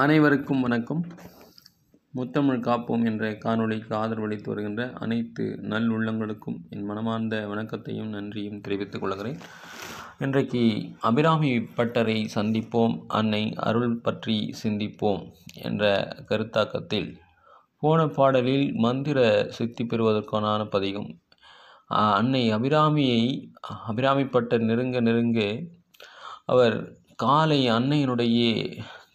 அனைவருக்கும் வணக்கம் முத்தமிழ் காப்போம் என்ற காணொலிக்கு ஆதரவளித்து வருகின்ற அனைத்து நல் உள்ளங்களுக்கும் என் மனமார்ந்த வணக்கத்தையும் நன்றியும் தெரிவித்துக் கொள்கிறேன் இன்றைக்கு அபிராமி பட்டரை சந்திப்போம் அன்னை அருள் பற்றி சிந்திப்போம் என்ற கருத்தாக்கத்தில் போன பாடலில் மந்திர சித்தி பெறுவதற்கான பதிகம் அன்னை அபிராமியை அபிராமி பட்டர் நெருங்க நெருங்க அவர் காலை அன்னையினுடைய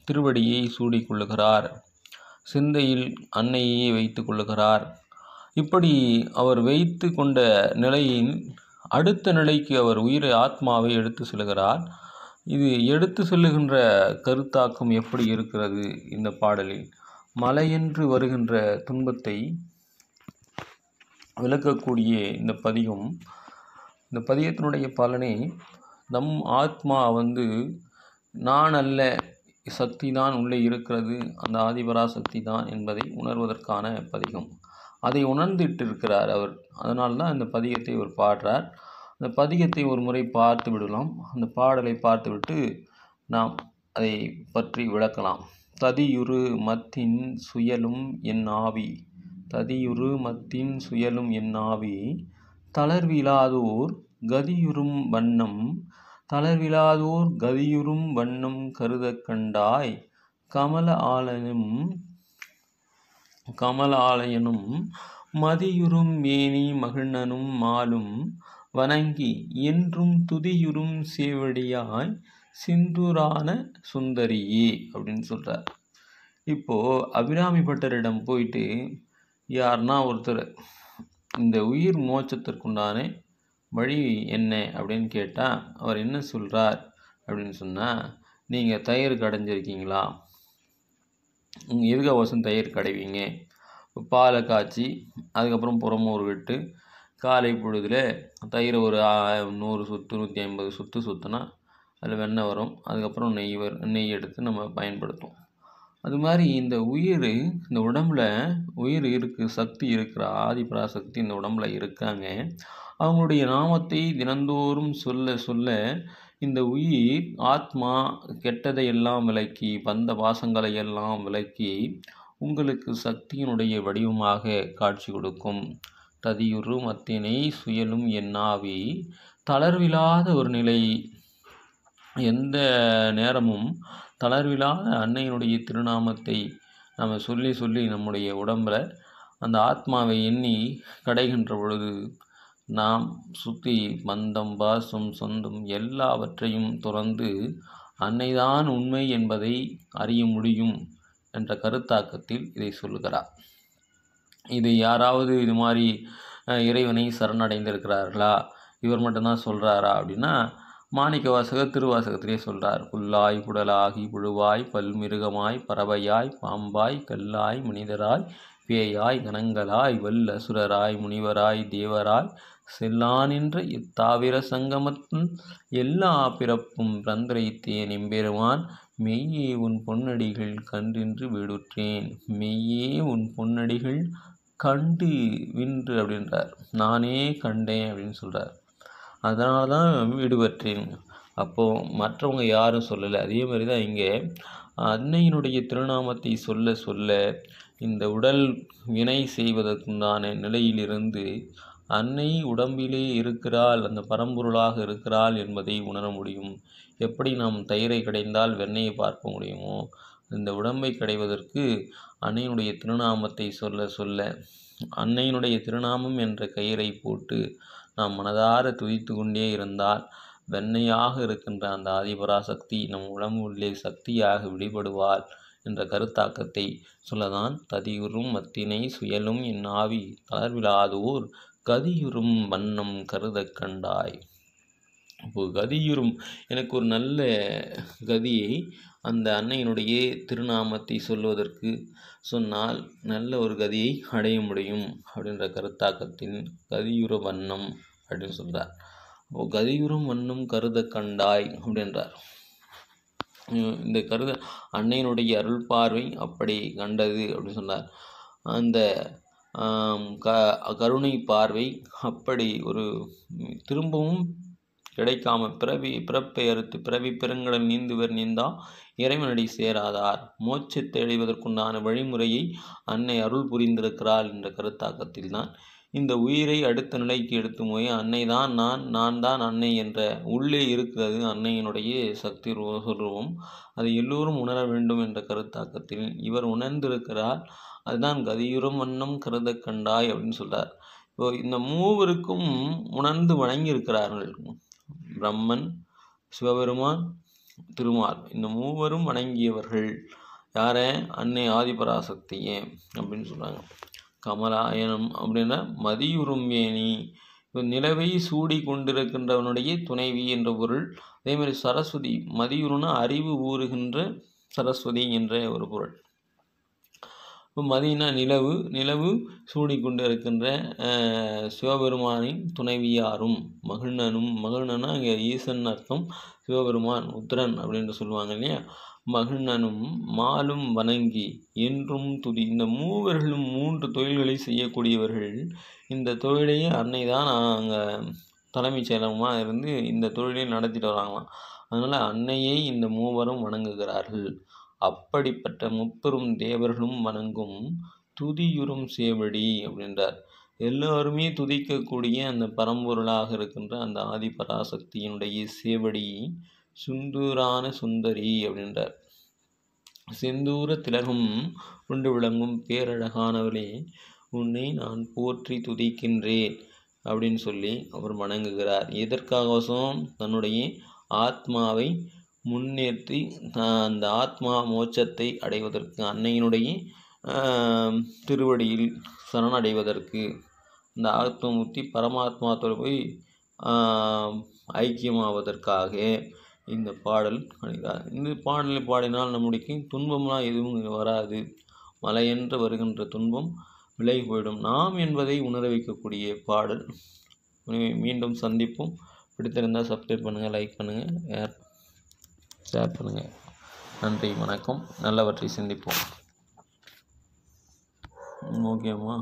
திருவடியை சூடிக்கொள்ளுகிறார் சிந்தையில் அன்னையே வைத்து கொள்ளுகிறார் இப்படி அவர் வைத்து கொண்ட நிலையின் அடுத்த நிலைக்கு அவர் உயிரை ஆத்மாவை எடுத்து செல்கிறார் இது எடுத்து செல்லுகின்ற கருத்தாக்கம் எப்படி இருக்கிறது இந்த பாடலில் மலையென்று வருகின்ற துன்பத்தை விளக்கக்கூடிய இந்த பதிகம் இந்த பதியத்தினுடைய பலனை நம் ஆத்மா வந்து நான் அல்ல சக்தி தான் உள்ளே இருக்கிறது அந்த ஆதிபராசக்தி தான் என்பதை உணர்வதற்கான பதிகம் அதை உணர்ந்துட்டு இருக்கிறார் அவர் அதனால் தான் இந்த பதிகத்தை இவர் பாடுறார் அந்த பதிகத்தை ஒரு முறை பார்த்து விடலாம் அந்த பாடலை பார்த்துவிட்டு நாம் அதை பற்றி விளக்கலாம் ததியுரு மத்தின் சுயலும் என் ஆவி ததியுரு மத்தின் சுயலும் என் ஆவி தளர்விலாதோர் கதியுறும் வண்ணம் தளர்விழாதோர் கதியுறும் வண்ணம் கருதக் கண்டாய் கமல ஆலயம் கமல ஆலயனும் மதியுறும் மேனி மகிழ்நனும் மாலும் வணங்கி என்றும் துதியுறும் சேவடியாய் சிந்துரான சுந்தரியே அப்படின்னு சொல்கிறார் இப்போது அபிராமி பட்டரிடம் போயிட்டு யாருன்னா ஒருத்தர் இந்த உயிர் மோச்சத்திற்குண்டானே வழி என்ன அப்படின்னு கேட்டால் அவர் என்ன சொல்கிறார் அப்படின்னு சொன்னால் நீங்கள் தயிர் கடைஞ்சிருக்கீங்களா இருக்க தயிர் கடைவீங்க பாலை காய்ச்சி அதுக்கப்புறம் புறமோர் விட்டு காலை பொழுதில் தயிர் ஒரு நூறு சுற்று நூற்றி ஐம்பது சுற்று சுற்றுனா அதில் வெண்ணெய் வரும் அதுக்கப்புறம் நெய் வரும் நெய் எடுத்து நம்ம பயன்படுத்துவோம் அது மாதிரி இந்த உயிர் இந்த உடம்புல உயிர் இருக்குது சக்தி இருக்கிற ஆதிபராசக்தி இந்த உடம்புல இருக்காங்க அவங்களுடைய நாமத்தை தினந்தோறும் சொல்ல சொல்ல இந்த உயிர் ஆத்மா கெட்டதை எல்லாம் விலக்கி வந்த பாசங்களை எல்லாம் விலக்கி உங்களுக்கு சக்தியினுடைய வடிவமாக காட்சி கொடுக்கும் ததியுறு மத்தினை சுயலும் எண்ணாவி தளர்வில்லாத ஒரு நிலை எந்த நேரமும் தளர்வில்லாத அன்னையினுடைய திருநாமத்தை நம்ம சொல்லி சொல்லி நம்முடைய உடம்பில் அந்த ஆத்மாவை எண்ணி கடைகின்ற பொழுது நாம் சுற்றி பந்தம் பாசம் சொந்தம் எல்லாவற்றையும் துறந்து அன்னைதான் உண்மை என்பதை அறிய முடியும் என்ற கருத்தாக்கத்தில் இதை சொல்லுகிறார் இது யாராவது இது மாதிரி இறைவனை சரணடைந்திருக்கிறார்களா இவர் மட்டும்தான் சொல்கிறாரா அப்படின்னா மாணிக்க வாசகர் திருவாசகத்திலே சொல்கிறார் புல்லாய் புடலாகி புழுவாய் பல்மிருகமாய் பறவையாய் பாம்பாய் கல்லாய் மனிதராய் பேயாய் கணங்களாய் வல்ல சுரராய் முனிவராய் தேவராய் செல்லானின்ற இத்தாவிர சங்கமத்தின் எல்லா பிறப்பும் தந்திரைத்தேன் எம்பெருமான் மெய்யே உன் பொன்னடிகள் கண்டின்று வீடுற்றேன் மெய்யே உன் பொன்னடிகள் கண்டு வின்று அப்படின்றார் நானே கண்டேன் அப்படின்னு சொல்கிறார் அதனால தான் ஈடுபட்டேன் அப்போது மற்றவங்க யாரும் சொல்லலை அதே மாதிரி தான் இங்கே அன்னையினுடைய திருநாமத்தை சொல்ல சொல்ல இந்த உடல் வினை செய்வதற்குண்டான நிலையிலிருந்து அன்னை உடம்பிலே இருக்கிறாள் அந்த பரம்பொருளாக இருக்கிறாள் என்பதை உணர முடியும் எப்படி நாம் தயிரை கடைந்தால் வெண்ணையை பார்க்க முடியுமோ இந்த உடம்பை கடைவதற்கு அன்னையினுடைய திருநாமத்தை சொல்ல சொல்ல அன்னையினுடைய திருநாமம் என்ற கயிறை போட்டு நாம் மனதார துதித்து கொண்டே இருந்தால் வெண்ணையாக இருக்கின்ற அந்த ஆதிபராசக்தி நம் உடம்புள்ளே சக்தியாக விடுபடுவார் என்ற கருத்தாக்கத்தை சொல்லதான் ததியுறும் மத்தினை சுயலும் என் ஆவி தளர்விலாதோர் கதியுறும் வண்ணம் கருதக் கண்டாய் அப்போது கதியுறும் எனக்கு ஒரு நல்ல கதியை அந்த அன்னையினுடைய திருநாமத்தை சொல்வதற்கு சொன்னால் நல்ல ஒரு கதியை அடைய முடியும் அப்படின்ற கருத்தாக்கத்தின் கதியுற வண்ணம் அப்படின்னு சொல்கிறார் அப்போது கதியுறும் வண்ணம் கருத கண்டாய் அப்படின்றார் இந்த கருத அன்னையினுடைய அருள் பார்வை அப்படி கண்டது அப்படின்னு சொன்னார் அந்த க கருணை பார்வை அப்படி ஒரு திரும்பவும் கிடைக்காம பிறவி பிறப்பை அறுத்து பிறவி பெருங்கடல் நீந்துவர் நீந்தா இறைவனடி சேராதார் மோட்சத்தை அடைவதற்குண்டான வழிமுறையை அன்னை அருள் புரிந்திருக்கிறாள் என்ற கருத்தாக்கத்தில் தான் இந்த உயிரை அடுத்த நிலைக்கு எடுத்து போய் அன்னை தான் நான் நான் தான் அன்னை என்ற உள்ளே இருக்கிறது அன்னையினுடைய சக்தி சொல்வோம் அதை எல்லோரும் உணர வேண்டும் என்ற கருத்தாக்கத்தில் இவர் உணர்ந்திருக்கிறார் அதுதான் கதியுறும் வண்ணம் கருத கண்டாய் அப்படின்னு சொல்கிறார் இப்போ இந்த மூவருக்கும் உணர்ந்து வணங்கியிருக்கிறார்கள் பிரம்மன் சிவபெருமான் திருமால் இந்த மூவரும் வணங்கியவர்கள் யார அன்னை ஆதிபராசக்தியே அப்படின்னு சொல்கிறாங்க கமலாயனம் அப்படின்னா மதியுருமேனி நிலவை சூடி கொண்டிருக்கின்றவனுடைய துணைவி என்ற பொருள் அதேமாதிரி சரஸ்வதி மதியுருனா அறிவு ஊறுகின்ற சரஸ்வதி என்ற ஒரு பொருள் இப்போ மதீனா நிலவு நிலவு இருக்கின்ற சிவபெருமானின் துணைவியாரும் மகிழ்நனும் மகிழ்னா இங்கே ஈசன் அர்த்தம் சிவபெருமான் உத்திரன் அப்படின்னு சொல்லுவாங்க இல்லையா மகிழ்நனும் மாலும் வணங்கி என்றும் துதி இந்த மூவர்களும் மூன்று தொழில்களை செய்யக்கூடியவர்கள் இந்த தொழிலையே அன்னை தான் அங்கே தலைமைச் செயலகமாக இருந்து இந்த தொழிலையும் நடத்திட்டு வராங்களாம் அதனால் அன்னையை இந்த மூவரும் வணங்குகிறார்கள் அப்படிப்பட்ட முப்பெரும் தேவர்களும் வணங்கும் துதியுறும் சேவடி அப்படின்றார் எல்லோருமே துதிக்கக்கூடிய அந்த பரம்பொருளாக இருக்கின்ற அந்த ஆதிபராசக்தியினுடைய சேவடி சுந்தூரான சுந்தரி அப்படின்றார் செந்தூர திலகும் உண்டு விளங்கும் பேரழகானவளே உன்னை நான் போற்றி துதிக்கின்றேன் அப்படின்னு சொல்லி அவர் வணங்குகிறார் எதற்காகவசம் தன்னுடைய ஆத்மாவை முன்னேற்றி அந்த ஆத்மா மோட்சத்தை அடைவதற்கு அன்னையினுடைய திருவடியில் சரணடைவதற்கு இந்த ஆத்மமூர்த்தி பரமாத்மாத்தோடு போய் ஐக்கியமாவதற்காக இந்த பாடல் அணிகிறார் இந்த பாடலை பாடினால் நம்முடைய துன்பம்லாம் எதுவும் வராது மலையென்று வருகின்ற துன்பம் விலகி போயிடும் நாம் என்பதை உணர வைக்கக்கூடிய பாடல் மீண்டும் சந்திப்போம் பிடித்திருந்தால் சப்ஸ்கிரைப் பண்ணுங்கள் லைக் பண்ணுங்கள் ஷேர் பண்ணுங்கள் நன்றி வணக்கம் நல்லவற்றை சிந்திப்போம் ஓகேம்மா